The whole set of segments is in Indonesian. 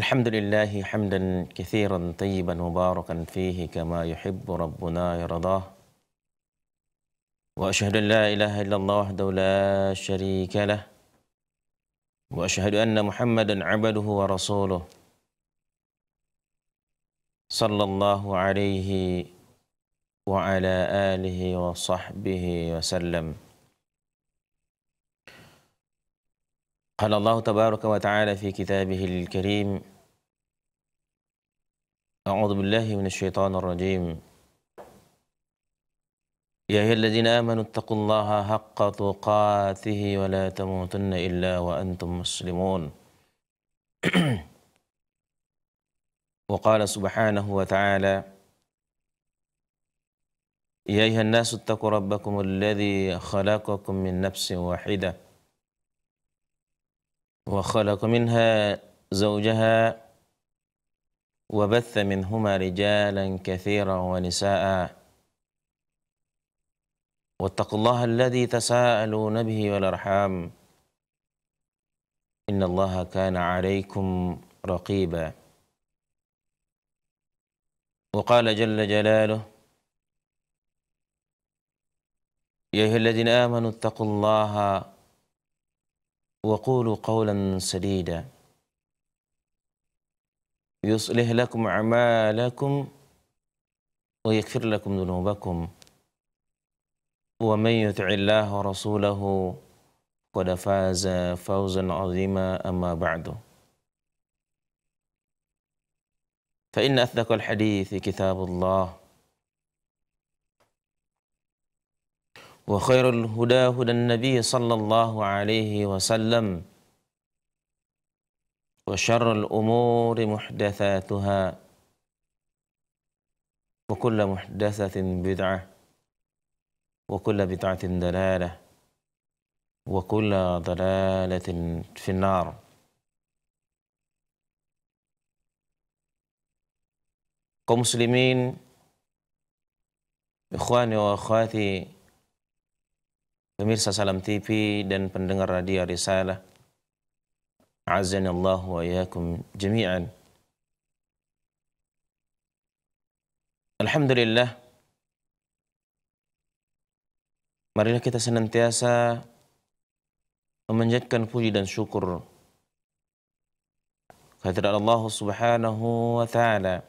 الحمد لله حمدا كثيرا طيبا مباركا فيه كما يحب ربنا يرضاه وأشهد أن لا إله إلا الله وحده لا شريك له وأشهد أن محمدا عبده ورسوله صلى الله عليه وعلى آله وصحبه وسلم قال الله تبارك وتعالى في كتابه الكريم أعوذ بالله من الشيطان الرجيم يا أيها الذين آمنوا اتقوا الله حق تقاته ولا تموتن إلا وأنتم مسلمون وقال سبحانه وتعالى يا أيها الناس اتقوا ربكم الذي خلقكم من نفس واحده وخلق منها زوجها وبث منهما رجالا كثيرا ونساء واتقوا الله الذي تساءلون به والارحام ان الله كان عليكم رقيبا وقال جل جلاله يا ايها الذين امنوا اتقوا الله وقولوا قولا سديدا يصلح لكم أعمالكم ويغفر لكم ذنوبكم ومن يطع الله ورسوله قد فاز فوزا عظيما أما بعد فإن أصدق الحديث كتاب الله وخير الهدى هدى النبي صلى الله عليه وسلم وشر الأمور محدثاتها وكل محدثة بدعة وكل بدعة دلالة وكل ضلالة في النار قوم مسلمين إخواني وأخواتي Pemirsa Salam TV dan pendengar radio Risalah. Azan Allah wa iyakum jami'an. Alhamdulillah. Marilah kita senantiasa memanjatkan puji dan syukur kehadirat Allah Subhanahu wa taala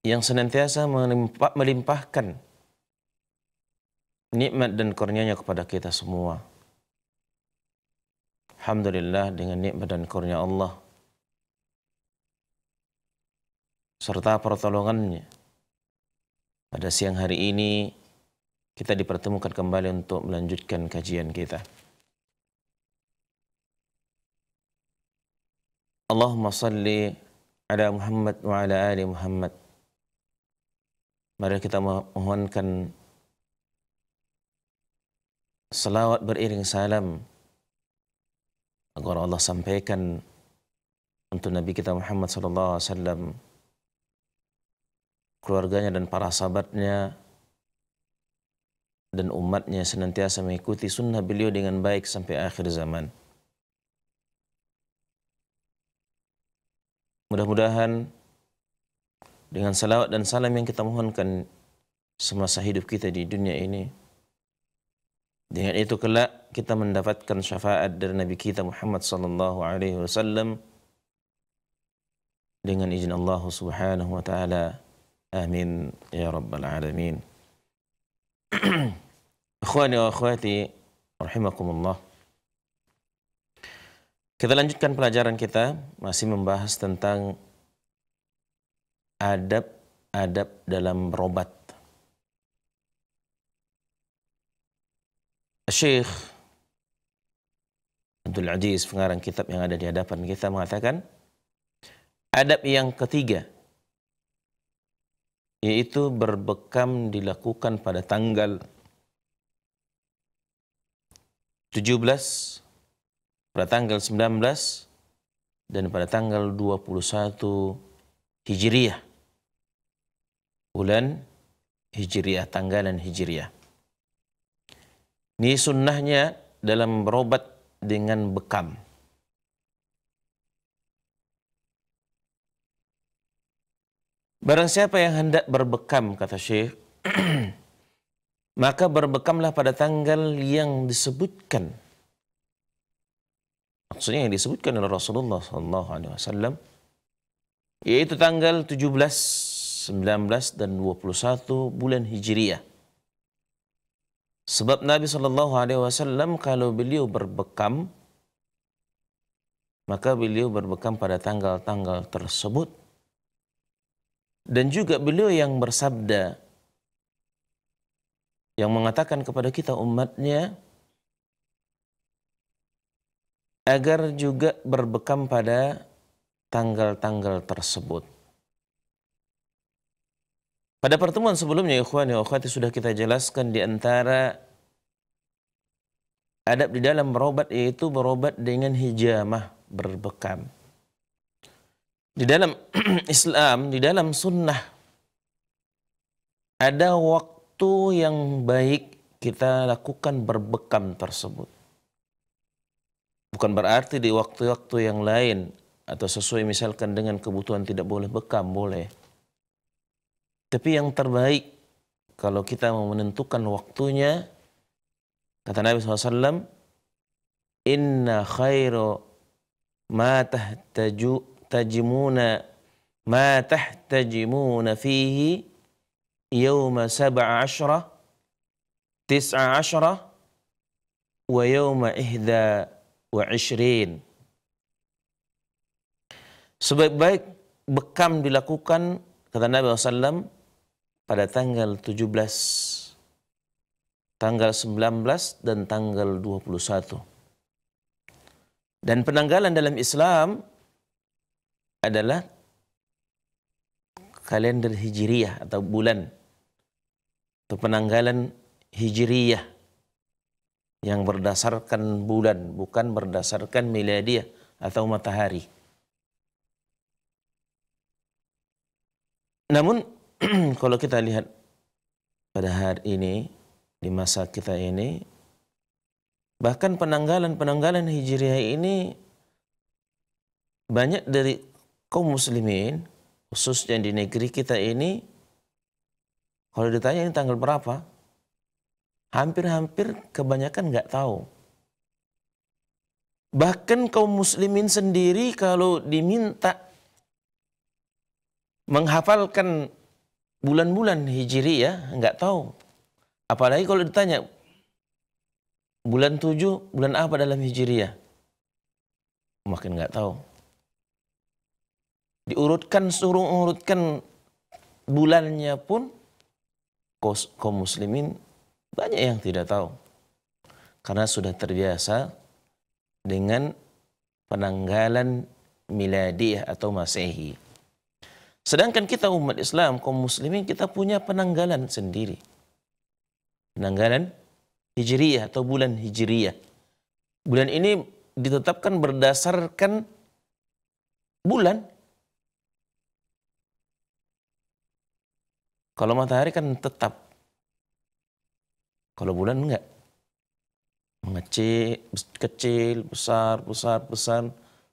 yang senantiasa melimpah, melimpahkan nikmat dan kurnianya kepada kita semua. Alhamdulillah dengan nikmat dan kurnia Allah serta pertolongannya. Pada siang hari ini kita dipertemukan kembali untuk melanjutkan kajian kita. Allahumma salli ala Muhammad wa ala ali Muhammad. Mari kita mohonkan selawat beriring salam agar Allah sampaikan untuk Nabi kita Muhammad sallallahu alaihi wasallam keluarganya dan para sahabatnya dan umatnya senantiasa mengikuti sunnah beliau dengan baik sampai akhir zaman. Mudah-mudahan dengan salawat dan salam yang kita mohonkan semasa hidup kita di dunia ini. Dengan itu kelak kita mendapatkan syafaat dari Nabi kita Muhammad sallallahu alaihi wasallam dengan izin Allah Subhanahu wa taala. Amin ya rabbal alamin. Ikhwani wa akhwati rahimakumullah. Kita lanjutkan pelajaran kita masih membahas tentang adab-adab dalam robat. Syekh Abdul Aziz pengarang kitab yang ada di hadapan kita mengatakan adab yang ketiga yaitu berbekam dilakukan pada tanggal 17 pada tanggal 19 dan pada tanggal 21 Hijriah bulan Hijriah, tanggalan Hijriah. Ini sunnahnya dalam berobat dengan bekam. Barang siapa yang hendak berbekam, kata Syekh, maka berbekamlah pada tanggal yang disebutkan. Maksudnya yang disebutkan oleh Rasulullah SAW, yaitu tanggal 17 19 dan 21 bulan Hijriah. Sebab Nabi Shallallahu Alaihi Wasallam kalau beliau berbekam, maka beliau berbekam pada tanggal-tanggal tersebut. Dan juga beliau yang bersabda, yang mengatakan kepada kita umatnya, agar juga berbekam pada tanggal-tanggal tersebut. Pada pertemuan sebelumnya, ya ikhwan ya akhwati, sudah kita jelaskan di antara adab di dalam berobat yaitu berobat dengan hijamah, berbekam. Di dalam Islam, di dalam sunnah, ada waktu yang baik kita lakukan berbekam tersebut. Bukan berarti di waktu-waktu yang lain atau sesuai misalkan dengan kebutuhan tidak boleh bekam, boleh tapi yang terbaik kalau kita mau menentukan waktunya, kata Nabi SAW, Inna khairu ma tahtaju, tajimuna ma tahtajimuna fihi yawma sab'a ashra tis'a ashra wa yawma ihda wa ishrin. Sebaik-baik bekam dilakukan, kata Nabi SAW, pada tanggal 17, tanggal 19 dan tanggal 21. Dan penanggalan dalam Islam adalah kalender Hijriyah atau bulan atau penanggalan Hijriyah yang berdasarkan bulan bukan berdasarkan miladiah atau matahari. Namun kalau kita lihat pada hari ini di masa kita ini bahkan penanggalan-penanggalan hijriah ini banyak dari kaum muslimin khususnya di negeri kita ini kalau ditanya ini tanggal berapa hampir-hampir kebanyakan nggak tahu bahkan kaum muslimin sendiri kalau diminta menghafalkan bulan-bulan Hijri ya, nggak tahu. Apalagi kalau ditanya bulan tujuh bulan apa dalam hijriyah Makin nggak tahu. Diurutkan, suruh urutkan bulannya pun kaum muslimin banyak yang tidak tahu. Karena sudah terbiasa dengan penanggalan miladiah atau masehi. Sedangkan kita umat Islam, kaum muslimin, kita punya penanggalan sendiri. Penanggalan Hijriyah atau bulan Hijriyah. Bulan ini ditetapkan berdasarkan bulan. Kalau matahari kan tetap. Kalau bulan enggak. Mengecil, kecil, besar, besar, besar.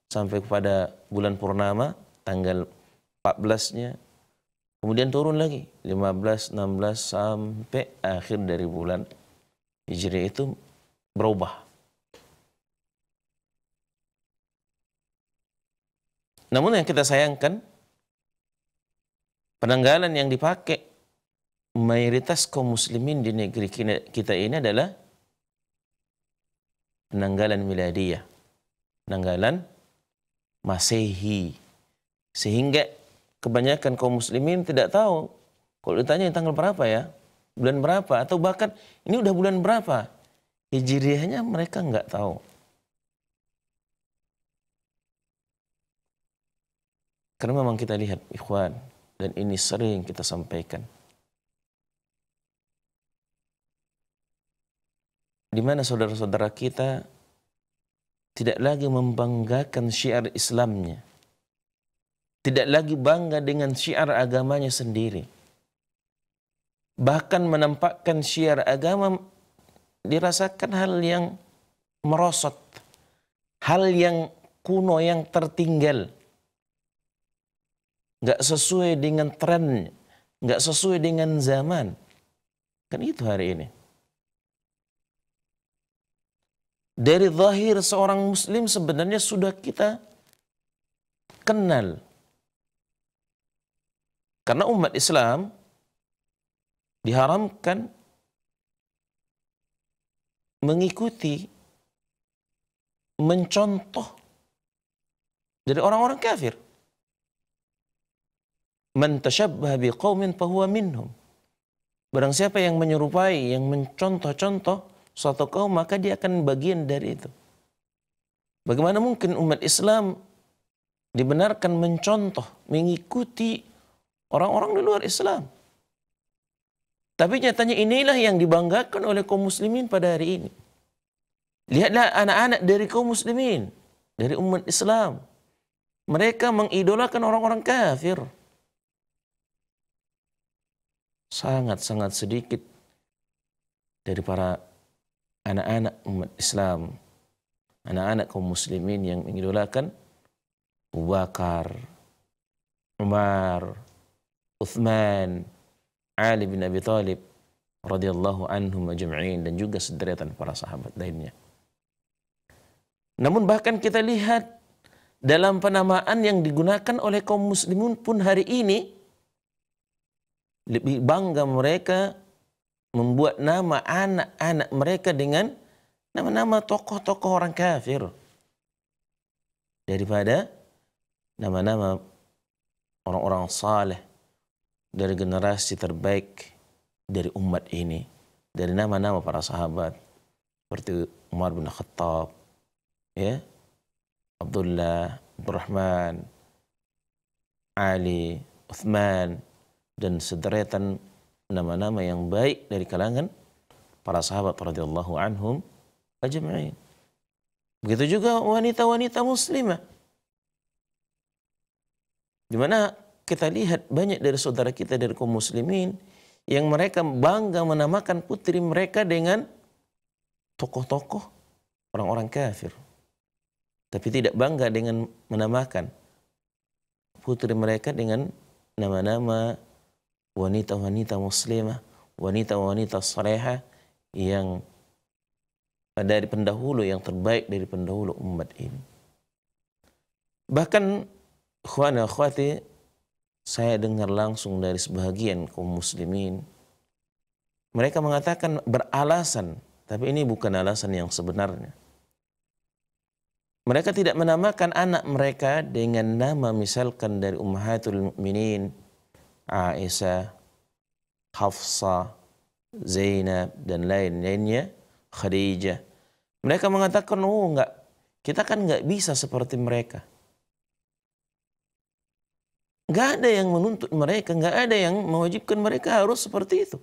Sampai kepada bulan purnama, tanggal 14-nya. Kemudian turun lagi 15, 16 sampai akhir dari bulan Hijriah itu berubah. Namun yang kita sayangkan penanggalan yang dipakai mayoritas kaum muslimin di negeri kita ini adalah penanggalan miladiyah, penanggalan masehi. Sehingga kebanyakan kaum muslimin tidak tahu kalau ditanya tanggal berapa ya, bulan berapa atau bahkan ini udah bulan berapa. Hijriahnya mereka nggak tahu. Karena memang kita lihat ikhwan dan ini sering kita sampaikan. Di mana saudara-saudara kita tidak lagi membanggakan syiar Islamnya tidak lagi bangga dengan syiar agamanya sendiri. Bahkan menampakkan syiar agama dirasakan hal yang merosot, hal yang kuno yang tertinggal. Gak sesuai dengan tren, gak sesuai dengan zaman. Kan itu hari ini. Dari zahir seorang muslim sebenarnya sudah kita kenal karena umat Islam diharamkan mengikuti, mencontoh dari orang-orang kafir. Man tashabbah qawmin fahuwa minhum. Barang siapa yang menyerupai, yang mencontoh-contoh suatu kaum, maka dia akan bagian dari itu. Bagaimana mungkin umat Islam dibenarkan mencontoh, mengikuti orang-orang di luar Islam. Tapi nyatanya inilah yang dibanggakan oleh kaum muslimin pada hari ini. Lihatlah anak-anak dari kaum muslimin, dari umat Islam. Mereka mengidolakan orang-orang kafir. Sangat-sangat sedikit dari para anak-anak umat Islam, anak-anak kaum muslimin yang mengidolakan Abu Bakar, Umar, Uthman, Ali bin Abi Thalib radhiyallahu anhum ajma'in dan juga sederetan para sahabat lainnya. Namun bahkan kita lihat dalam penamaan yang digunakan oleh kaum muslimun pun hari ini lebih bangga mereka membuat nama anak-anak mereka dengan nama-nama tokoh-tokoh orang kafir daripada nama-nama orang-orang saleh dari generasi terbaik dari umat ini, dari nama-nama para sahabat seperti Umar bin Khattab, ya, Abdullah, Rahman Ali, Uthman, dan sederetan nama-nama yang baik dari kalangan para sahabat radhiyallahu anhum ajma'in. Begitu juga wanita-wanita muslimah. Di mana kita lihat banyak dari saudara kita dari kaum muslimin yang mereka bangga menamakan putri mereka dengan tokoh-tokoh orang-orang kafir. Tapi tidak bangga dengan menamakan putri mereka dengan nama-nama wanita-wanita muslimah, wanita-wanita soleha yang dari pendahulu yang terbaik dari pendahulu umat ini. Bahkan khuana khwati saya dengar langsung dari sebagian kaum muslimin. Mereka mengatakan beralasan, tapi ini bukan alasan yang sebenarnya. Mereka tidak menamakan anak mereka dengan nama misalkan dari Ummahatul Minin, Aisyah, Hafsa, Zainab dan lain-lainnya, Khadijah. Mereka mengatakan, oh enggak, kita kan enggak bisa seperti mereka. Nggak ada yang menuntut mereka, nggak ada yang mewajibkan mereka harus seperti itu.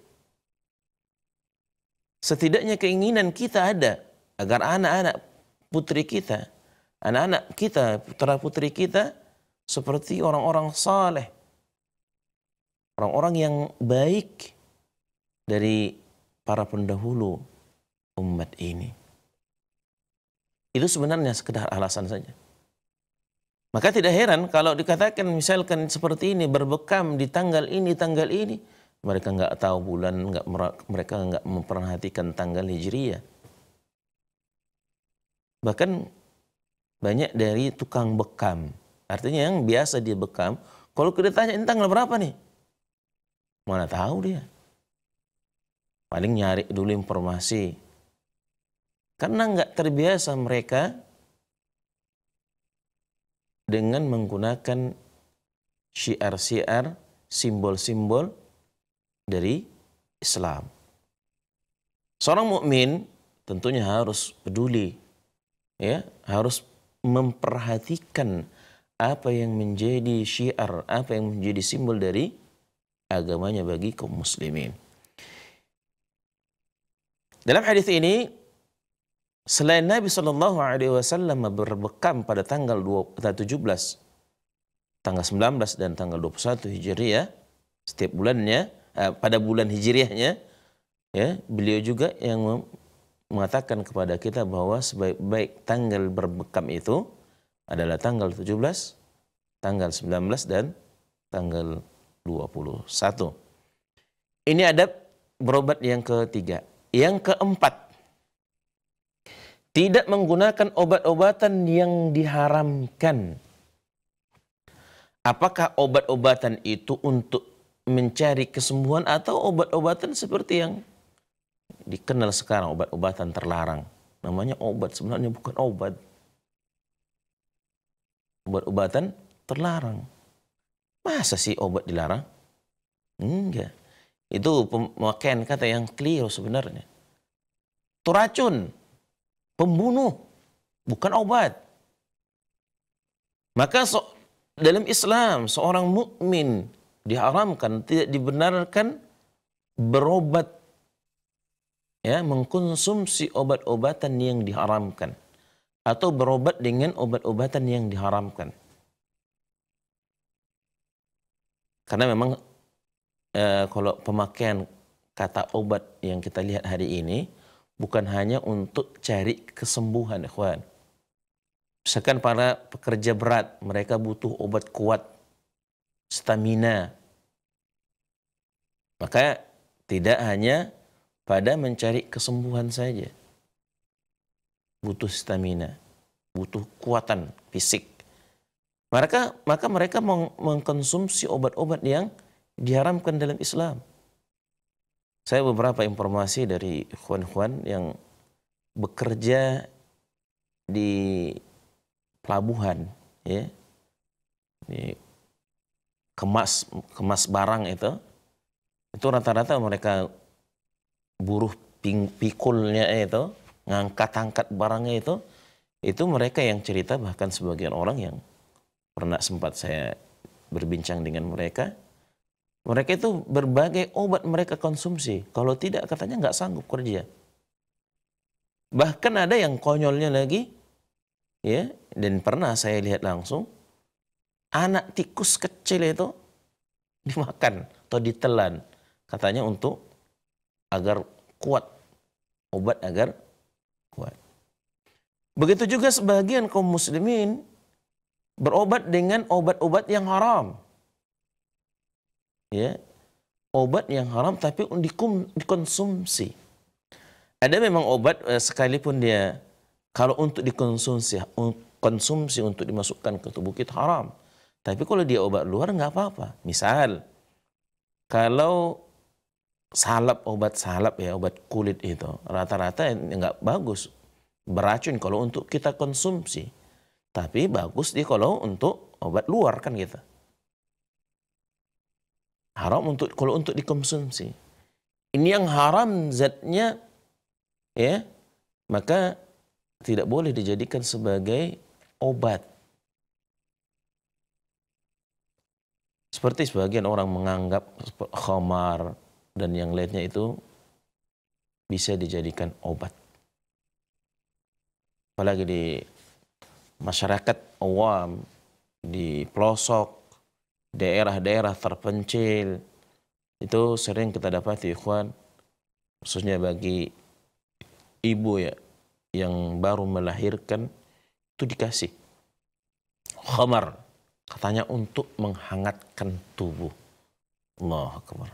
Setidaknya keinginan kita ada agar anak-anak putri kita, anak-anak kita, putra putri kita seperti orang-orang saleh, orang-orang yang baik dari para pendahulu umat ini. Itu sebenarnya sekedar alasan saja. Maka tidak heran kalau dikatakan misalkan seperti ini berbekam di tanggal ini, tanggal ini. Mereka nggak tahu bulan, nggak mereka nggak memperhatikan tanggal hijriah. Bahkan banyak dari tukang bekam. Artinya yang biasa dia bekam, kalau kita tanya ini tanggal berapa nih? Mana tahu dia. Paling nyari dulu informasi. Karena nggak terbiasa mereka dengan menggunakan syiar-syiar, simbol-simbol dari Islam. Seorang mukmin tentunya harus peduli ya, harus memperhatikan apa yang menjadi syiar, apa yang menjadi simbol dari agamanya bagi kaum muslimin. Dalam hadis ini Selain Nabi Shallallahu Alaihi Wasallam berbekam pada tanggal 17, tanggal 19 dan tanggal 21 Hijriah setiap bulannya, eh, pada bulan Hijriahnya, ya beliau juga yang mengatakan kepada kita bahwa sebaik-baik tanggal berbekam itu adalah tanggal 17, tanggal 19 dan tanggal 21. Ini adab berobat yang ketiga. Yang keempat, tidak menggunakan obat-obatan yang diharamkan. Apakah obat-obatan itu untuk mencari kesembuhan atau obat-obatan seperti yang dikenal sekarang obat-obatan terlarang? Namanya obat sebenarnya bukan obat. Obat-obatan terlarang. Masa sih obat dilarang? Enggak. Itu pemakaian kata yang keliru sebenarnya. Turacun. racun pembunuh, bukan obat. Maka so, dalam Islam seorang mukmin diharamkan, tidak dibenarkan berobat ya, mengkonsumsi obat-obatan yang diharamkan atau berobat dengan obat-obatan yang diharamkan. Karena memang eh, kalau pemakaian kata obat yang kita lihat hari ini bukan hanya untuk cari kesembuhan, ikhwan. Misalkan para pekerja berat, mereka butuh obat kuat, stamina. Maka tidak hanya pada mencari kesembuhan saja. Butuh stamina, butuh kekuatan fisik. Mereka, maka mereka mengkonsumsi obat-obat yang diharamkan dalam Islam. Saya beberapa informasi dari Juan-Juan yang bekerja di pelabuhan, ya, di kemas kemas barang itu, itu rata-rata mereka buruh ping, pikulnya itu, ngangkat-angkat barangnya itu, itu mereka yang cerita bahkan sebagian orang yang pernah sempat saya berbincang dengan mereka mereka itu berbagai obat mereka konsumsi. Kalau tidak katanya nggak sanggup kerja. Bahkan ada yang konyolnya lagi, ya, dan pernah saya lihat langsung, anak tikus kecil itu dimakan atau ditelan. Katanya untuk agar kuat, obat agar kuat. Begitu juga sebagian kaum muslimin berobat dengan obat-obat yang haram ya obat yang haram tapi dikum, dikonsumsi. Ada memang obat eh, sekalipun dia kalau untuk dikonsumsi konsumsi untuk dimasukkan ke tubuh kita haram. Tapi kalau dia obat luar nggak apa-apa. Misal kalau salap obat salap ya obat kulit itu rata-rata nggak bagus beracun kalau untuk kita konsumsi. Tapi bagus dia kalau untuk obat luar kan gitu. Haram untuk kalau untuk dikonsumsi. Ini yang haram zatnya ya, maka tidak boleh dijadikan sebagai obat. Seperti sebagian orang menganggap khamar dan yang lainnya itu bisa dijadikan obat. Apalagi di masyarakat awam, di pelosok, daerah-daerah terpencil itu sering kita dapati ikhwan khususnya bagi ibu ya yang baru melahirkan itu dikasih khamar katanya untuk menghangatkan tubuh Allah Akbar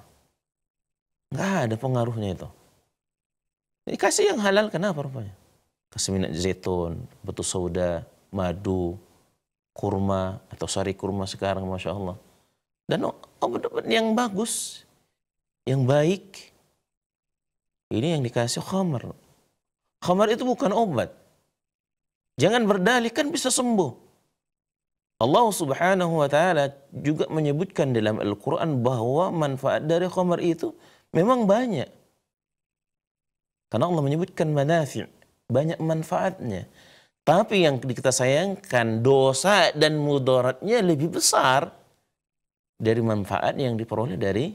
nggak ada pengaruhnya itu dikasih yang halal kenapa rupanya kasih minyak zaitun betul soda madu kurma atau sari kurma sekarang masya Allah dan obat dapat yang bagus, yang baik. Ini yang dikasih khamar. Khamar itu bukan obat. Jangan berdalih, kan bisa sembuh. Allah subhanahu wa ta'ala juga menyebutkan dalam Al-Quran bahwa manfaat dari khamar itu memang banyak. Karena Allah menyebutkan manafi, banyak manfaatnya. Tapi yang kita sayangkan dosa dan mudaratnya lebih besar dari manfaat yang diperoleh dari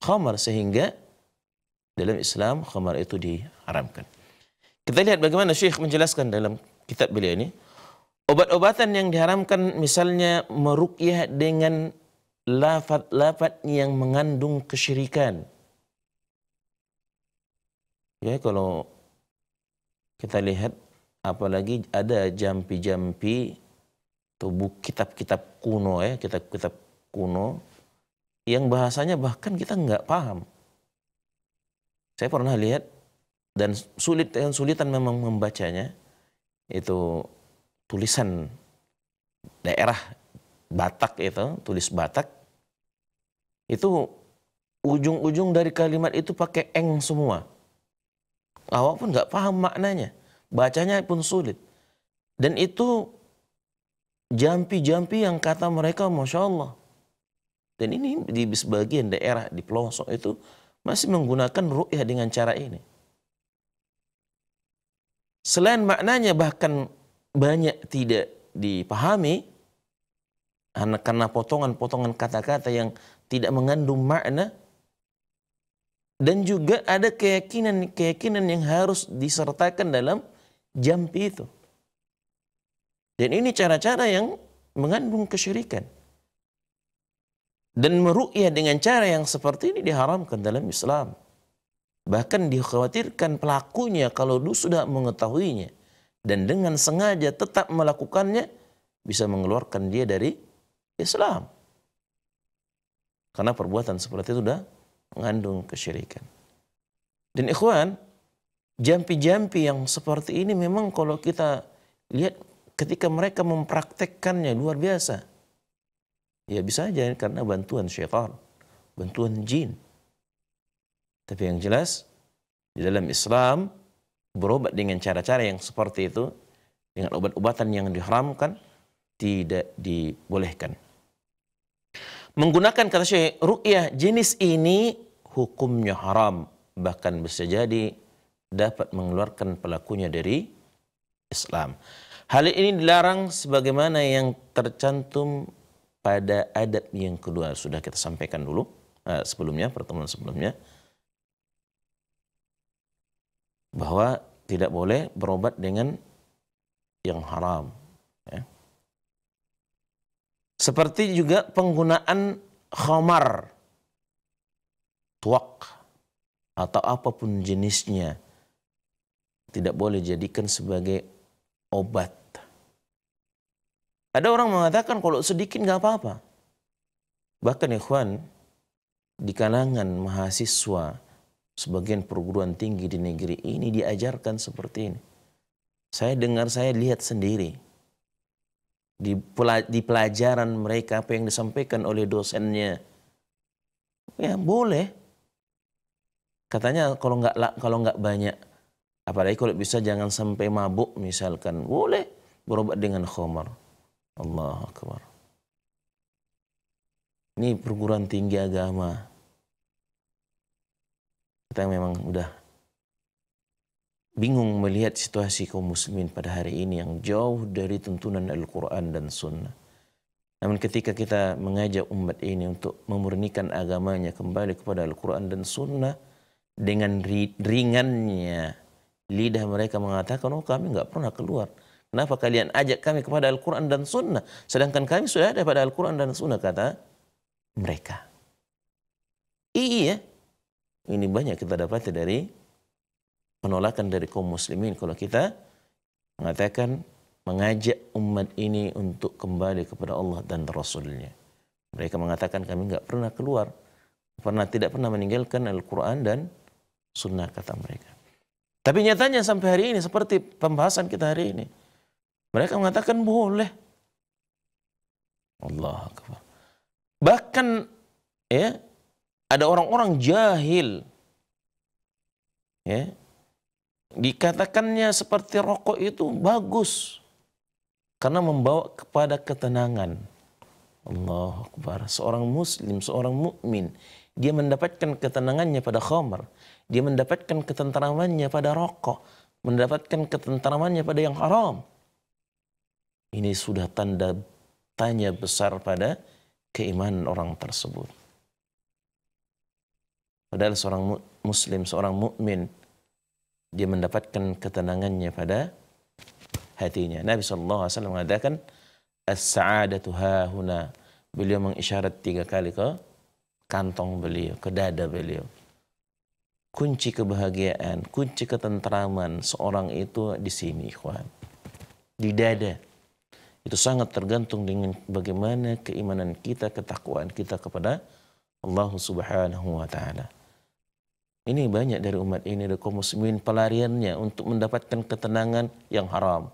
khamar sehingga dalam Islam khamar itu diharamkan. Kita lihat bagaimana Syekh menjelaskan dalam kitab beliau ini. Obat-obatan yang diharamkan misalnya meruqyah dengan lafat-lafat yang mengandung kesyirikan. Ya kalau kita lihat apalagi ada jampi-jampi tubuh kitab-kitab kuno ya, kitab-kitab kuno yang bahasanya bahkan kita nggak paham. Saya pernah lihat dan sulit dan sulitan memang membacanya itu tulisan daerah Batak itu, tulis Batak itu ujung-ujung dari kalimat itu pakai eng semua. Awak pun nggak paham maknanya, bacanya pun sulit. Dan itu jampi-jampi yang kata mereka Masya Allah. Dan ini di sebagian daerah di pelosok itu masih menggunakan ru'yah dengan cara ini. Selain maknanya bahkan banyak tidak dipahami karena potongan-potongan kata-kata yang tidak mengandung makna dan juga ada keyakinan-keyakinan yang harus disertakan dalam jampi itu. Dan ini cara-cara yang mengandung kesyirikan. Dan meru'yah dengan cara yang seperti ini diharamkan dalam Islam. Bahkan dikhawatirkan pelakunya kalau dulu sudah mengetahuinya dan dengan sengaja tetap melakukannya bisa mengeluarkan dia dari Islam. Karena perbuatan seperti itu sudah mengandung kesyirikan. Dan ikhwan, jampi-jampi yang seperti ini memang kalau kita lihat ketika mereka mempraktekkannya luar biasa Ya bisa aja karena bantuan syaitan, bantuan jin. Tapi yang jelas di dalam Islam berobat dengan cara-cara yang seperti itu dengan obat-obatan yang diharamkan tidak dibolehkan. Menggunakan kata Syekh ru'yah jenis ini hukumnya haram bahkan bisa jadi dapat mengeluarkan pelakunya dari Islam. Hal ini dilarang sebagaimana yang tercantum pada adat yang kedua sudah kita sampaikan dulu eh, sebelumnya pertemuan sebelumnya bahwa tidak boleh berobat dengan yang haram. Ya. Seperti juga penggunaan khamar, tuak, atau apapun jenisnya. Tidak boleh jadikan sebagai obat. Ada orang mengatakan kalau sedikit nggak apa-apa. Bahkan ikhwan, di kalangan mahasiswa sebagian perguruan tinggi di negeri ini diajarkan seperti ini. Saya dengar, saya lihat sendiri. Di, pelajaran mereka apa yang disampaikan oleh dosennya. Ya boleh. Katanya kalau nggak kalau nggak banyak, apalagi kalau bisa jangan sampai mabuk misalkan boleh berobat dengan khomar Allah Akbar. Ini perguruan tinggi agama. Kita memang udah bingung melihat situasi kaum muslimin pada hari ini yang jauh dari tuntunan Al-Quran dan Sunnah. Namun ketika kita mengajak umat ini untuk memurnikan agamanya kembali kepada Al-Quran dan Sunnah, dengan ringannya lidah mereka mengatakan, oh kami nggak pernah keluar Kenapa kalian ajak kami kepada Al-Quran dan Sunnah? Sedangkan kami sudah ada pada Al-Quran dan Sunnah, kata mereka. Iya, ini banyak kita dapati dari penolakan dari kaum muslimin. Kalau kita mengatakan mengajak umat ini untuk kembali kepada Allah dan Rasulnya. Mereka mengatakan kami nggak pernah keluar, pernah tidak pernah meninggalkan Al-Quran dan Sunnah kata mereka. Tapi nyatanya sampai hari ini seperti pembahasan kita hari ini. Mereka mengatakan boleh. Allah Akbar. Bahkan ya ada orang-orang jahil ya dikatakannya seperti rokok itu bagus karena membawa kepada ketenangan. Allah Akbar. Seorang muslim, seorang mukmin, dia mendapatkan ketenangannya pada khamr, dia mendapatkan ketenteramannya pada rokok, mendapatkan ketenteramannya pada yang haram. Ini sudah tanda tanya besar pada keimanan orang tersebut. Padahal seorang muslim, seorang mukmin dia mendapatkan ketenangannya pada hatinya. Nabi sallallahu alaihi wasallam mengatakan as-sa'adatu hahuna. Beliau mengisyarat tiga kali ke kantong beliau, ke dada beliau. Kunci kebahagiaan, kunci ketenteraman seorang itu di sini, ikhwan. Di dada itu sangat tergantung dengan bagaimana keimanan kita, ketakwaan kita kepada Allah Subhanahu wa taala. Ini banyak dari umat ini, dari kaum muslimin pelariannya untuk mendapatkan ketenangan yang haram.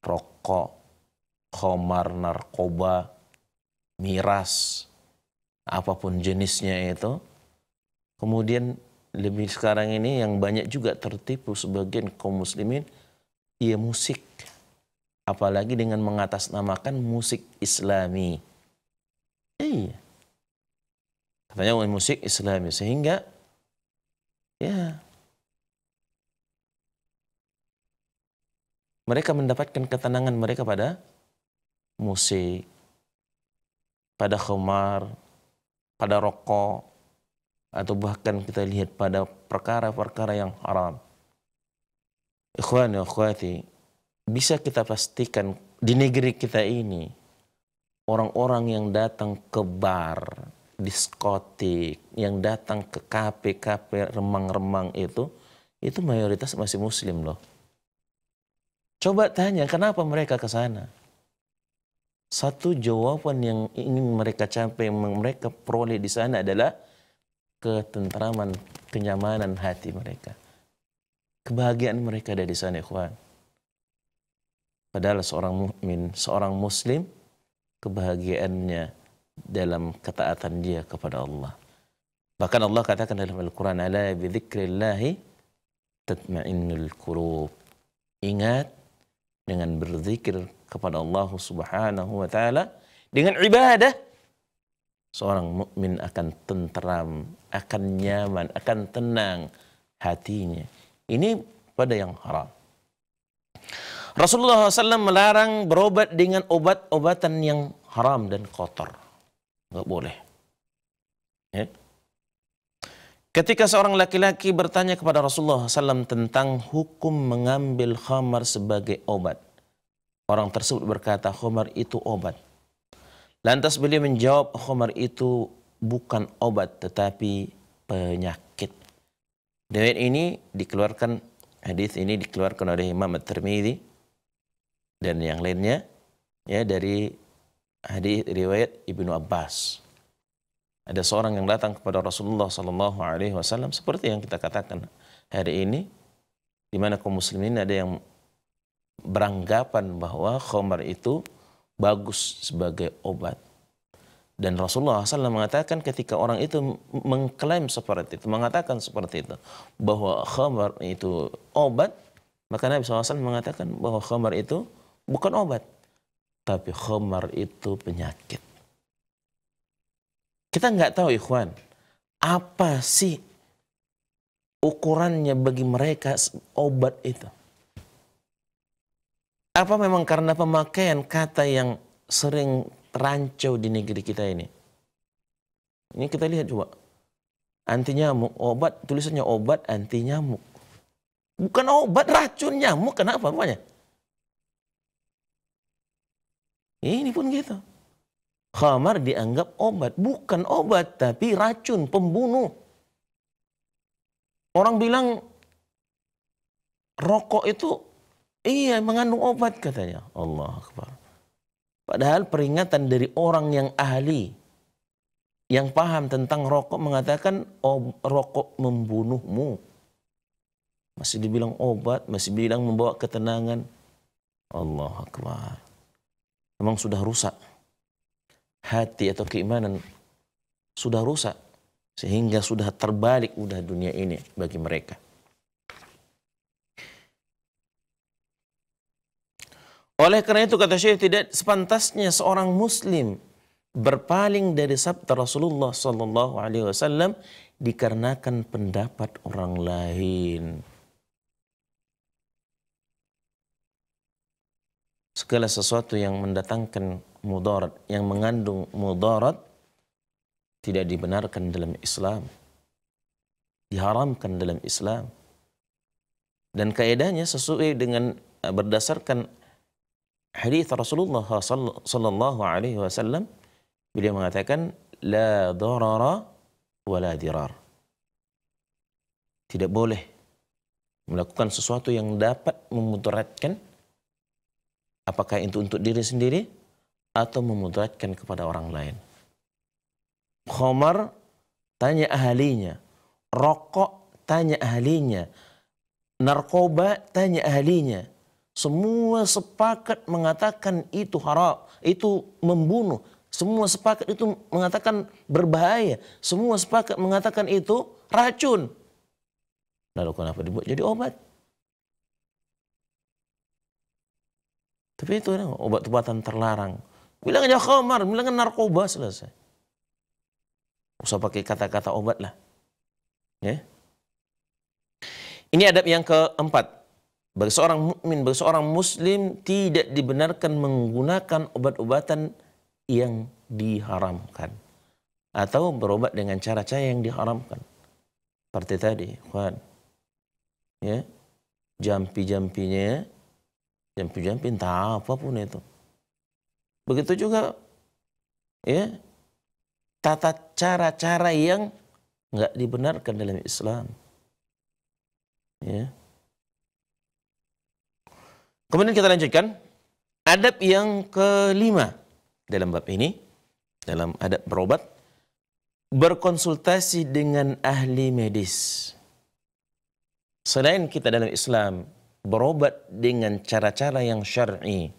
Rokok, komar, narkoba, miras, apapun jenisnya itu. Kemudian lebih sekarang ini yang banyak juga tertipu sebagian kaum muslimin, ia musik apalagi dengan mengatasnamakan musik islami. Iya. Katanya musik islami sehingga ya mereka mendapatkan ketenangan mereka pada musik, pada khomar, pada rokok, atau bahkan kita lihat pada perkara-perkara yang haram. Ikhwan ya ikhwati bisa kita pastikan di negeri kita ini orang-orang yang datang ke bar, diskotik, yang datang ke kafe-kafe remang-remang itu, itu mayoritas masih muslim loh. Coba tanya kenapa mereka ke sana? Satu jawaban yang ingin mereka capai, yang mereka peroleh di sana adalah ketentraman, kenyamanan hati mereka. Kebahagiaan mereka ada di sana, ikhwan. Padahal seorang mukmin, seorang muslim kebahagiaannya dalam ketaatan dia kepada Allah. Bahkan Allah katakan dalam Al-Quran, Ala bidzikrillahi tatma'innul qulub. Ingat dengan berzikir kepada Allah Subhanahu wa taala dengan ibadah seorang mukmin akan tenteram, akan nyaman, akan tenang hatinya. Ini pada yang haram. Rasulullah SAW melarang berobat dengan obat-obatan yang haram dan kotor. Nggak boleh. Ya. Ketika seorang laki-laki bertanya kepada Rasulullah SAW tentang hukum mengambil khamar sebagai obat. Orang tersebut berkata khamar itu obat. Lantas beliau menjawab khamar itu bukan obat tetapi penyakit. Riwayat ini dikeluarkan hadis ini dikeluarkan oleh Imam at dan yang lainnya ya dari hadis riwayat Ibnu Abbas. Ada seorang yang datang kepada Rasulullah Sallallahu Alaihi Wasallam seperti yang kita katakan hari ini, di mana kaum muslimin ada yang beranggapan bahwa khamar itu bagus sebagai obat. Dan Rasulullah SAW mengatakan ketika orang itu mengklaim seperti itu, mengatakan seperti itu, bahwa khamar itu obat, maka Nabi SAW mengatakan bahwa khamar itu bukan obat. Tapi khomar itu penyakit. Kita nggak tahu ikhwan, apa sih ukurannya bagi mereka obat itu. Apa memang karena pemakaian kata yang sering terancau di negeri kita ini? Ini kita lihat juga, Anti nyamuk, obat, tulisannya obat anti nyamuk. Bukan obat, racun nyamuk, kenapa Banyak. Ini pun gitu. Khamar dianggap obat, bukan obat tapi racun, pembunuh. Orang bilang rokok itu iya mengandung obat katanya. Allah Akbar. Padahal peringatan dari orang yang ahli yang paham tentang rokok mengatakan rokok membunuhmu. Masih dibilang obat, masih bilang membawa ketenangan. Allah Akbar memang sudah rusak. Hati atau keimanan sudah rusak sehingga sudah terbalik udah dunia ini bagi mereka. Oleh karena itu kata Syekh tidak sepantasnya seorang muslim berpaling dari sabda Rasulullah sallallahu alaihi wasallam dikarenakan pendapat orang lain. segala sesuatu yang mendatangkan mudarat, yang mengandung mudarat tidak dibenarkan dalam Islam. Diharamkan dalam Islam. Dan kaidahnya sesuai dengan eh, berdasarkan hadis Rasulullah sallallahu alaihi wasallam beliau mengatakan la darara wa la dirar. Tidak boleh melakukan sesuatu yang dapat memudaratkan Apakah itu untuk diri sendiri atau memudaratkan kepada orang lain? Khomar tanya ahlinya, rokok tanya ahlinya, narkoba tanya ahlinya. Semua sepakat mengatakan itu haram, itu membunuh. Semua sepakat itu mengatakan berbahaya. Semua sepakat mengatakan itu racun. Lalu kenapa dibuat jadi obat? Tapi itu kan obat-obatan terlarang. Bilang aja khamar, bilang kan narkoba selesai. Usah pakai kata-kata obat lah. Ya. Ini adab yang keempat. Bagi seorang mukmin, bagi seorang muslim tidak dibenarkan menggunakan obat-obatan yang diharamkan atau berobat dengan cara-cara yang diharamkan. Seperti tadi, kan? Ya, jampi-jampinya yang pujian pinta apapun itu. Begitu juga ya tata cara-cara yang nggak dibenarkan dalam Islam. Ya. Kemudian kita lanjutkan adab yang kelima dalam bab ini dalam adab berobat berkonsultasi dengan ahli medis. Selain kita dalam Islam berobat dengan cara-cara yang syar'i.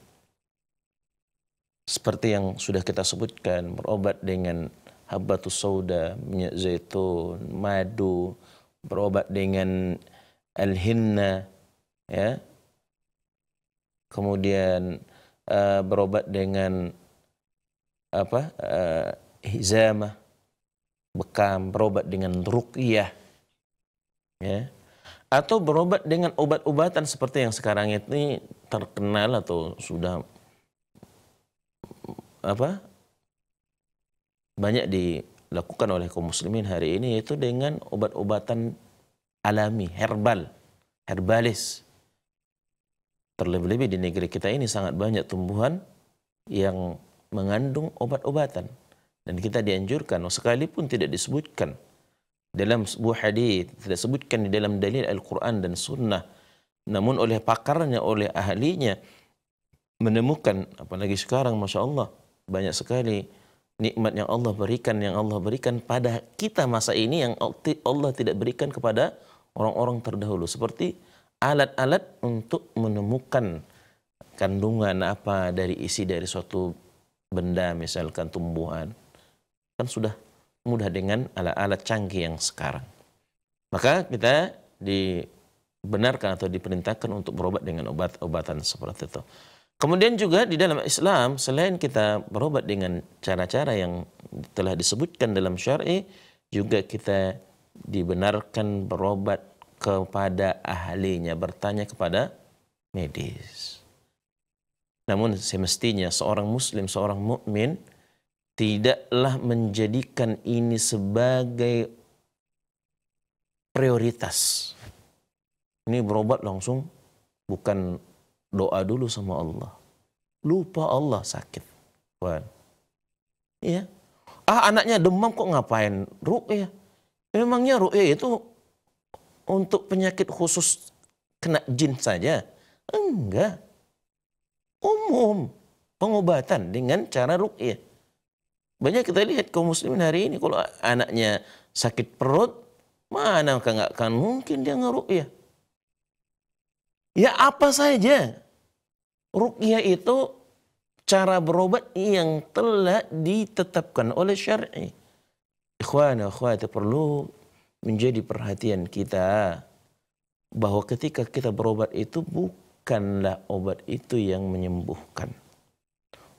Seperti yang sudah kita sebutkan, berobat dengan habbatus sauda, minyak zaitun, madu, berobat dengan al-hinna, ya. Kemudian uh, berobat dengan apa? Uh, hizamah, bekam, berobat dengan ruqyah. Ya atau berobat dengan obat-obatan seperti yang sekarang ini terkenal atau sudah apa banyak dilakukan oleh kaum muslimin hari ini yaitu dengan obat-obatan alami herbal herbalis terlebih-lebih di negeri kita ini sangat banyak tumbuhan yang mengandung obat-obatan dan kita dianjurkan sekalipun tidak disebutkan dalam sebuah hadis tidak sebutkan di dalam dalil Al-Quran dan Sunnah namun oleh pakarnya oleh ahlinya menemukan apalagi sekarang masya Allah banyak sekali nikmat yang Allah berikan yang Allah berikan pada kita masa ini yang Allah tidak berikan kepada orang-orang terdahulu seperti alat-alat untuk menemukan kandungan apa dari isi dari suatu benda misalkan tumbuhan kan sudah mudah dengan alat-alat canggih yang sekarang. Maka kita dibenarkan atau diperintahkan untuk berobat dengan obat-obatan seperti itu. Kemudian juga di dalam Islam, selain kita berobat dengan cara-cara yang telah disebutkan dalam syari, juga kita dibenarkan berobat kepada ahlinya, bertanya kepada medis. Namun semestinya seorang muslim, seorang mukmin tidaklah menjadikan ini sebagai prioritas. Ini berobat langsung bukan doa dulu sama Allah. Lupa Allah sakit. Wah. Iya. Ah anaknya demam kok ngapain? Ru'yah. Memangnya ru'yah itu untuk penyakit khusus kena jin saja? Enggak. Umum pengobatan dengan cara ru'yah banyak kita lihat kaum muslimin hari ini kalau anaknya sakit perut, mana nggak kan mungkin dia ngeruqyah. Ya apa saja. Rukyah itu cara berobat yang telah ditetapkan oleh syar'i. Ikhwan, akhwat perlu menjadi perhatian kita bahwa ketika kita berobat itu bukanlah obat itu yang menyembuhkan.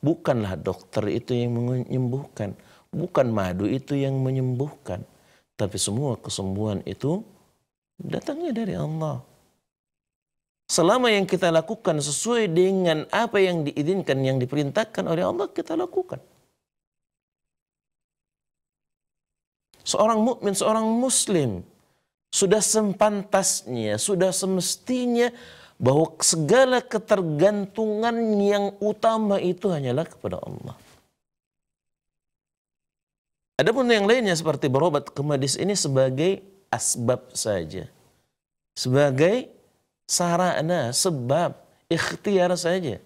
Bukanlah dokter itu yang menyembuhkan. Bukan madu itu yang menyembuhkan. Tapi semua kesembuhan itu datangnya dari Allah. Selama yang kita lakukan sesuai dengan apa yang diizinkan, yang diperintahkan oleh Allah, kita lakukan. Seorang mukmin, seorang muslim, sudah sempantasnya, sudah semestinya bahwa segala ketergantungan yang utama itu hanyalah kepada Allah. Adapun yang lainnya seperti berobat ke medis ini sebagai asbab saja. Sebagai sarana, sebab, ikhtiar saja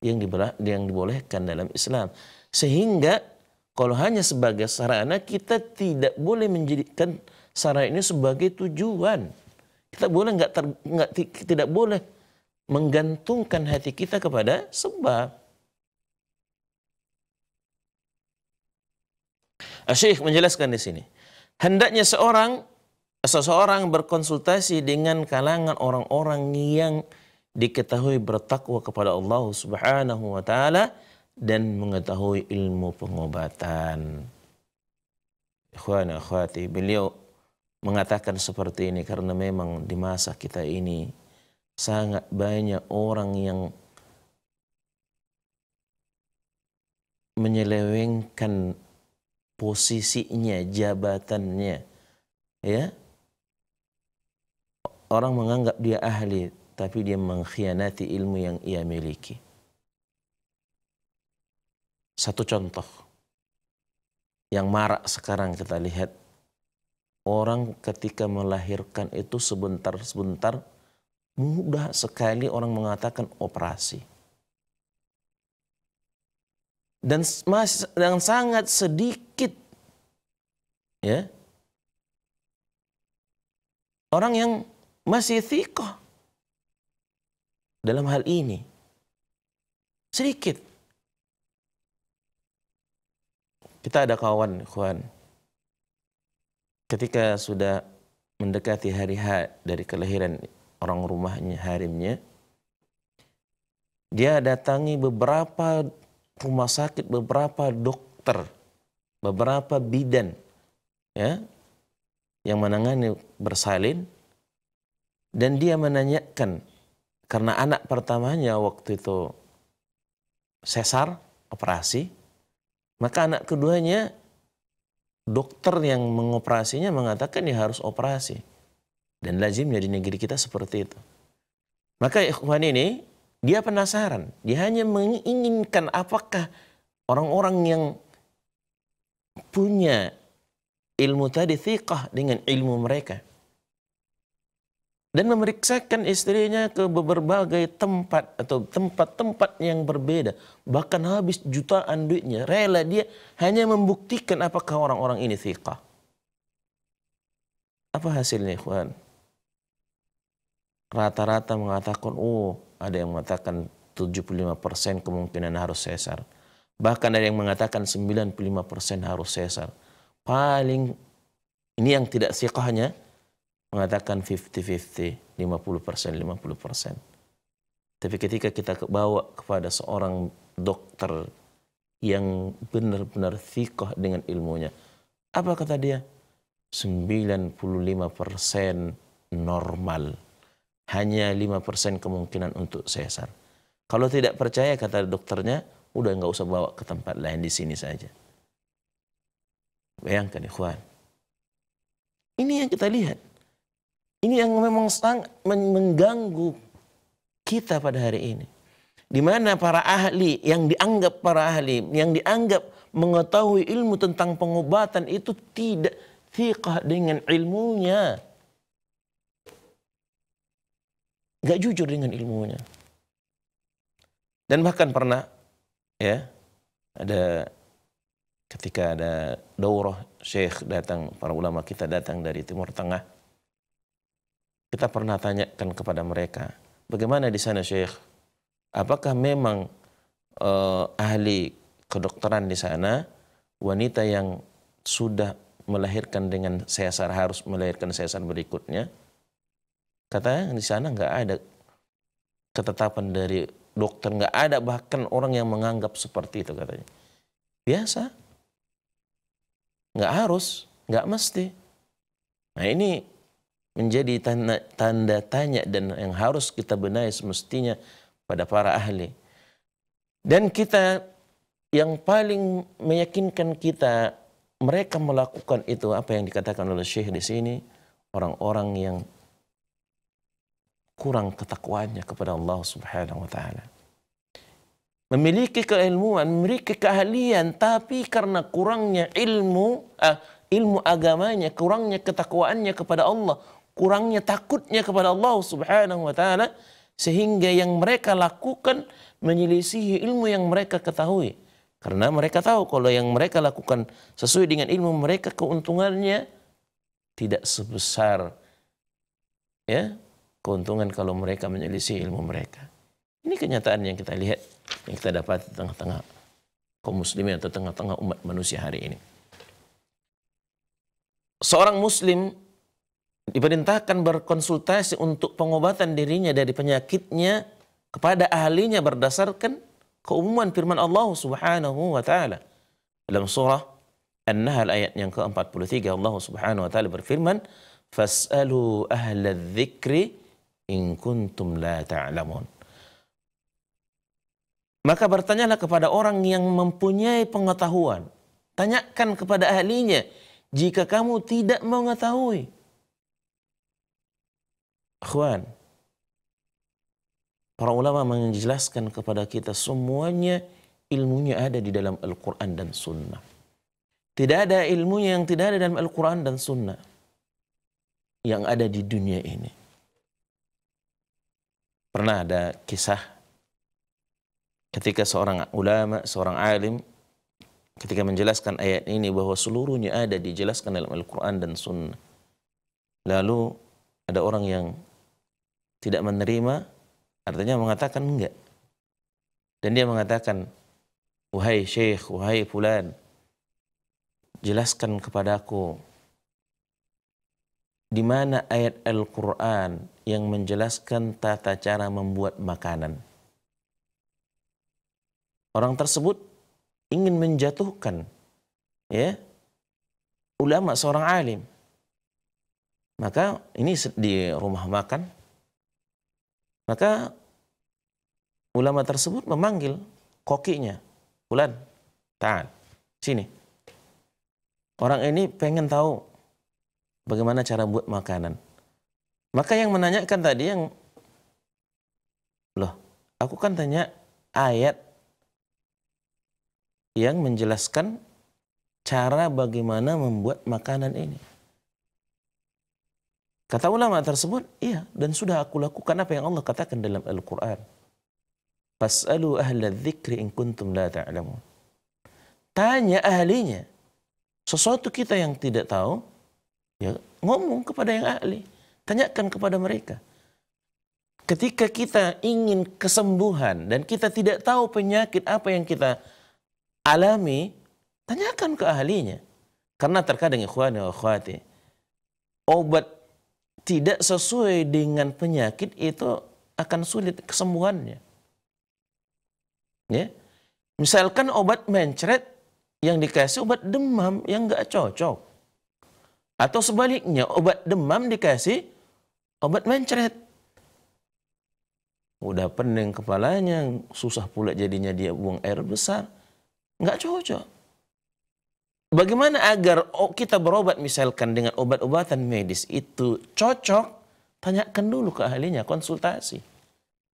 yang yang dibolehkan dalam Islam. Sehingga kalau hanya sebagai sarana kita tidak boleh menjadikan sarana ini sebagai tujuan. Kita boleh nggak nggak tidak boleh menggantungkan hati kita kepada sebab. Eh, Syekh menjelaskan di sini, hendaknya seorang seseorang berkonsultasi dengan kalangan orang-orang yang diketahui bertakwa kepada Allah Subhanahu wa taala dan mengetahui ilmu pengobatan. Ikhwan akhwati, beliau mengatakan seperti ini karena memang di masa kita ini sangat banyak orang yang menyelewengkan posisinya, jabatannya. Ya. Orang menganggap dia ahli tapi dia mengkhianati ilmu yang ia miliki. Satu contoh yang marak sekarang kita lihat Orang ketika melahirkan itu sebentar-sebentar mudah sekali orang mengatakan operasi. Dan mas, yang sangat sedikit ya. Orang yang masih thikoh dalam hal ini. Sedikit. Kita ada kawan, kawan ketika sudah mendekati hari H dari kelahiran orang rumahnya harimnya dia datangi beberapa rumah sakit beberapa dokter beberapa bidan ya yang menangani bersalin dan dia menanyakan karena anak pertamanya waktu itu sesar operasi maka anak keduanya dokter yang mengoperasinya mengatakan dia harus operasi. Dan lazimnya di negeri kita seperti itu. Maka ikhwan ini, dia penasaran. Dia hanya menginginkan apakah orang-orang yang punya ilmu tadi thiqah dengan ilmu mereka dan memeriksakan istrinya ke berbagai tempat atau tempat-tempat yang berbeda bahkan habis jutaan duitnya rela dia hanya membuktikan apakah orang-orang ini thiqah apa hasilnya ikhwan rata-rata mengatakan oh ada yang mengatakan 75% kemungkinan harus sesar bahkan ada yang mengatakan 95% harus sesar paling ini yang tidak siqahnya mengatakan 50-50, 50%, 50%. Tapi ketika kita bawa kepada seorang dokter yang benar-benar fikoh dengan ilmunya, apa kata dia? 95% normal. Hanya 5% kemungkinan untuk sesar. Kalau tidak percaya kata dokternya, udah nggak usah bawa ke tempat lain di sini saja. Bayangkan ikhwan. Ini yang kita lihat. Ini yang memang mengganggu kita pada hari ini. Di mana para ahli yang dianggap para ahli, yang dianggap mengetahui ilmu tentang pengobatan itu tidak thiqah dengan ilmunya. Gak jujur dengan ilmunya. Dan bahkan pernah ya ada ketika ada daurah syekh datang para ulama kita datang dari timur tengah kita pernah tanyakan kepada mereka, bagaimana di sana Syekh? Apakah memang uh, ahli kedokteran di sana wanita yang sudah melahirkan dengan sesar harus melahirkan sesar berikutnya? Kata di sana nggak ada ketetapan dari dokter, nggak ada bahkan orang yang menganggap seperti itu katanya. Biasa, nggak harus, nggak mesti. Nah ini menjadi tanda, tanda tanya dan yang harus kita benahi semestinya pada para ahli. Dan kita yang paling meyakinkan kita mereka melakukan itu apa yang dikatakan oleh Syekh di sini orang-orang yang kurang ketakwaannya kepada Allah Subhanahu wa taala. Memiliki keilmuan, memiliki keahlian tapi karena kurangnya ilmu ah, ilmu agamanya, kurangnya ketakwaannya kepada Allah, kurangnya takutnya kepada Allah Subhanahu wa taala sehingga yang mereka lakukan menyelisihi ilmu yang mereka ketahui. Karena mereka tahu kalau yang mereka lakukan sesuai dengan ilmu mereka keuntungannya tidak sebesar ya keuntungan kalau mereka menyelisih ilmu mereka. Ini kenyataan yang kita lihat, yang kita dapat di tengah-tengah kaum muslimin atau tengah-tengah umat manusia hari ini. Seorang muslim diperintahkan berkonsultasi untuk pengobatan dirinya dari penyakitnya kepada ahlinya berdasarkan keumuman firman Allah Subhanahu wa taala. Dalam surah An-Nahl ayat yang ke-43 Allah Subhanahu wa taala berfirman, "Fas'alu ahladzikri in kuntum la ta'lamun." Ta Maka bertanyalah kepada orang yang mempunyai pengetahuan. Tanyakan kepada ahlinya jika kamu tidak mengetahui. Akhwan, para ulama menjelaskan kepada kita semuanya ilmunya ada di dalam Al-Quran dan Sunnah. Tidak ada ilmunya yang tidak ada dalam Al-Quran dan Sunnah yang ada di dunia ini. Pernah ada kisah ketika seorang ulama, seorang alim ketika menjelaskan ayat ini bahwa seluruhnya ada dijelaskan dalam Al-Quran dan Sunnah. Lalu ada orang yang tidak menerima artinya mengatakan enggak. Dan dia mengatakan, wahai syekh, wahai fulan, jelaskan kepadaku di mana ayat Al-Quran yang menjelaskan tata cara membuat makanan. Orang tersebut ingin menjatuhkan ya ulama seorang alim. Maka ini di rumah makan maka ulama tersebut memanggil kokinya, Fulan, Ta'al, sini. Orang ini pengen tahu bagaimana cara buat makanan. Maka yang menanyakan tadi yang, loh, aku kan tanya ayat yang menjelaskan cara bagaimana membuat makanan ini. Kata ulama tersebut, iya dan sudah aku lakukan apa yang Allah katakan dalam Al-Quran. Fas'alu ahla dzikri in kuntum la ta'lamun. Tanya ahlinya. Sesuatu kita yang tidak tahu, ya ngomong kepada yang ahli. Tanyakan kepada mereka. Ketika kita ingin kesembuhan dan kita tidak tahu penyakit apa yang kita alami, tanyakan ke ahlinya. Karena terkadang ikhwan wa ikhwati, obat tidak sesuai dengan penyakit itu akan sulit kesembuhannya. Ya. Misalkan obat mencret yang dikasih obat demam yang nggak cocok. Atau sebaliknya obat demam dikasih obat mencret. Udah pening kepalanya, susah pula jadinya dia buang air besar. Nggak cocok. Bagaimana agar kita berobat misalkan dengan obat-obatan medis itu cocok? Tanyakan dulu ke ahlinya, konsultasi.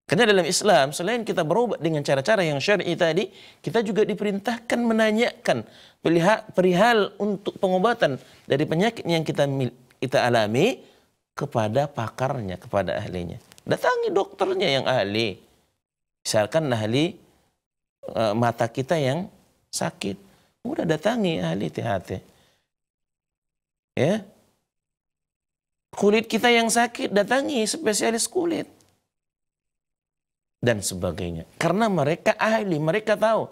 Karena dalam Islam, selain kita berobat dengan cara-cara yang syar'i tadi, kita juga diperintahkan menanyakan perihal, untuk pengobatan dari penyakit yang kita kita alami kepada pakarnya, kepada ahlinya. Datangi dokternya yang ahli. Misalkan ahli e, mata kita yang sakit Udah datangi ahli THT. Ya. Kulit kita yang sakit datangi spesialis kulit. Dan sebagainya. Karena mereka ahli, mereka tahu.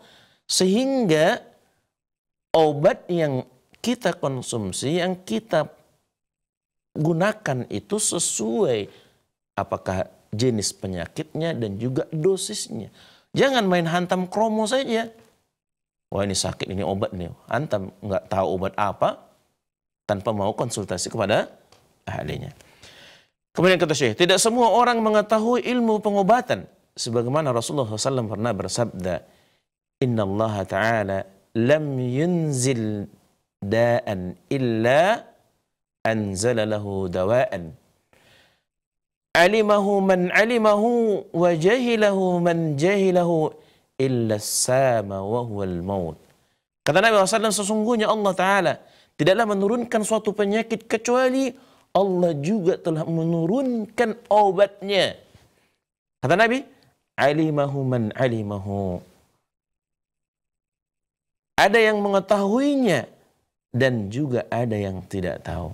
Sehingga obat yang kita konsumsi, yang kita gunakan itu sesuai apakah jenis penyakitnya dan juga dosisnya. Jangan main hantam kromo saja wah ini sakit, ini obat nih. Antam nggak tahu obat apa tanpa mau konsultasi kepada ahlinya. Kemudian kata Syekh, tidak semua orang mengetahui ilmu pengobatan. Sebagaimana Rasulullah SAW pernah bersabda, Inna Allah Ta'ala lam yunzil da'an illa anzala lahu dawa'an. Alimahu man alimahu wa jahilahu man jahilahu illa sama wa huwal maut. Kata Nabi SAW, sesungguhnya Allah Ta'ala tidaklah menurunkan suatu penyakit kecuali Allah juga telah menurunkan obatnya. Kata Nabi, alimahu man alimahu. Ada yang mengetahuinya dan juga ada yang tidak tahu.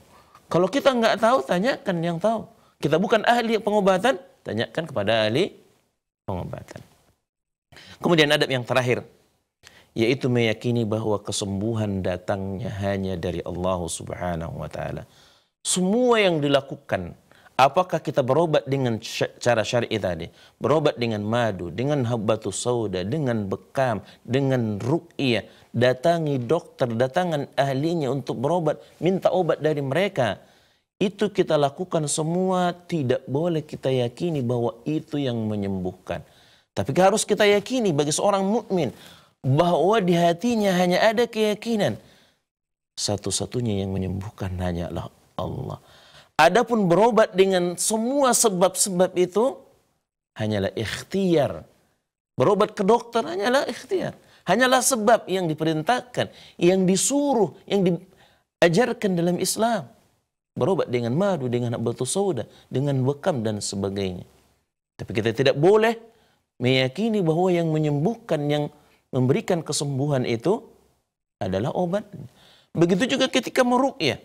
Kalau kita nggak tahu, tanyakan yang tahu. Kita bukan ahli pengobatan, tanyakan kepada ahli pengobatan. Kemudian adab yang terakhir yaitu meyakini bahwa kesembuhan datangnya hanya dari Allah Subhanahu wa taala. Semua yang dilakukan Apakah kita berobat dengan cara syar'i tadi? Berobat dengan madu, dengan habbatus sauda, dengan bekam, dengan ruqyah. Datangi dokter, datangan ahlinya untuk berobat, minta obat dari mereka. Itu kita lakukan semua, tidak boleh kita yakini bahwa itu yang menyembuhkan. Tapi harus kita yakini bagi seorang mukmin bahwa di hatinya hanya ada keyakinan satu-satunya yang menyembuhkan hanyalah Allah. Adapun berobat dengan semua sebab-sebab itu hanyalah ikhtiar. Berobat ke dokter hanyalah ikhtiar. Hanyalah sebab yang diperintahkan, yang disuruh, yang diajarkan dalam Islam. Berobat dengan madu, dengan batu soda, dengan bekam dan sebagainya. Tapi kita tidak boleh meyakini bahwa yang menyembuhkan, yang memberikan kesembuhan itu adalah obat. Begitu juga ketika meruqyah.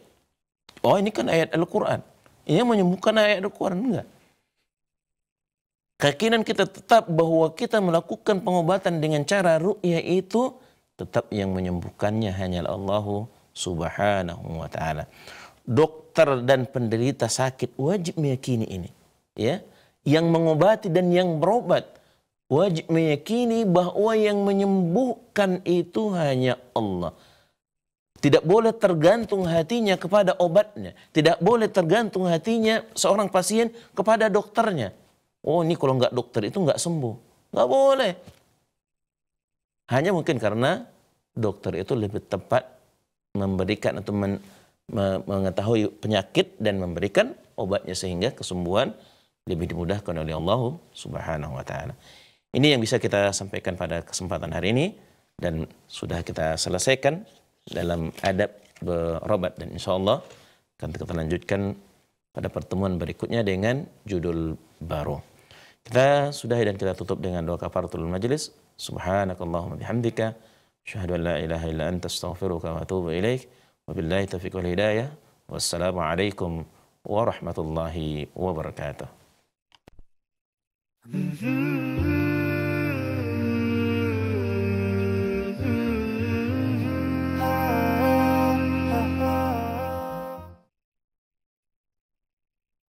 Oh ini kan ayat Al-Quran. Ini menyembuhkan ayat Al-Quran. Enggak. Keyakinan kita tetap bahwa kita melakukan pengobatan dengan cara ru'yah itu tetap yang menyembuhkannya hanyalah Allah subhanahu wa ta'ala. Dokter dan penderita sakit wajib meyakini ini. ya Yang mengobati dan yang berobat wajib meyakini bahwa yang menyembuhkan itu hanya Allah. Tidak boleh tergantung hatinya kepada obatnya. Tidak boleh tergantung hatinya seorang pasien kepada dokternya. Oh ini kalau nggak dokter itu nggak sembuh. Nggak boleh. Hanya mungkin karena dokter itu lebih tepat memberikan atau men, mengetahui penyakit dan memberikan obatnya sehingga kesembuhan lebih dimudahkan oleh Allah Subhanahu wa taala. Ini yang bisa kita sampaikan pada kesempatan hari ini dan sudah kita selesaikan dalam adab berobat dan insya Allah akan kita lanjutkan pada pertemuan berikutnya dengan judul baru. Kita sudah dan kita tutup dengan doa kafaratul majlis. Subhanakallahumma bihamdika. Syahadu an la ilaha illa anta astaghfiruka wa atubu ilaik. Wabillahi taufiq wal hidayah. Wassalamualaikum warahmatullahi wabarakatuh. mm